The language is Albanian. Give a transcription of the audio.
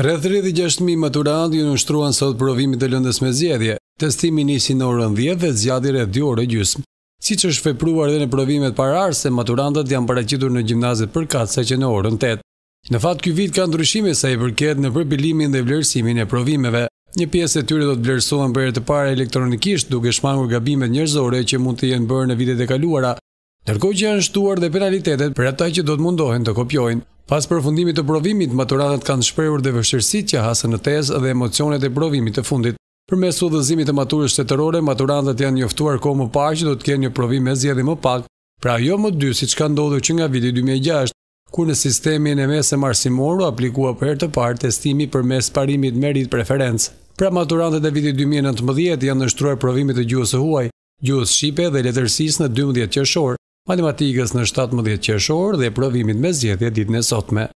Rreth rrëdhi 6.000 maturant ju në sot provimit të lëndës me zjedje, Testimi nisi në orën 10 dhe zjadhjë rreth 2 orë gjysmë. Si që është fepruar dhe në provimet arë, se maturantët janë paracitur në gjimnazet për katë se që në orën 8. Në fatë kjo vit ka ndryshime sa i përket në përpilimin dhe vlerësimin e provimeve. Një pjesë e tyre do të vlerësohen për e të pare elektronikisht duke shmangur gabimet njërzore që mund të jenë bërë në vitet e kaluara, nërko që janë shtuar dhe penalitetet për ata që do të mundohen të kopjojnë. Pas përfundimit të provimit, maturatët kanë shprehur dhe vështirësitë që hasën në tezë dhe emocionet e provimit të fundit. Përmes udhëzimit të maturës shtetërore, maturantët janë njoftuar kohë më parë që do të kenë një provim me zgjedhje më pak, pra jo më dy siç ka ndodhur që nga viti 2006, kur në sistemin e mesëm arsimor u aplikua për herë të parë testimi përmes parimit merit preferencë. Pra maturantët e vitit 2019 janë nështruar provimit të gjuhës së huaj, gjuhës shqipe dhe letërsisë në 12 qershor matematikës në 17 qeshorë dhe provimit me zjedhje ditë në sotme.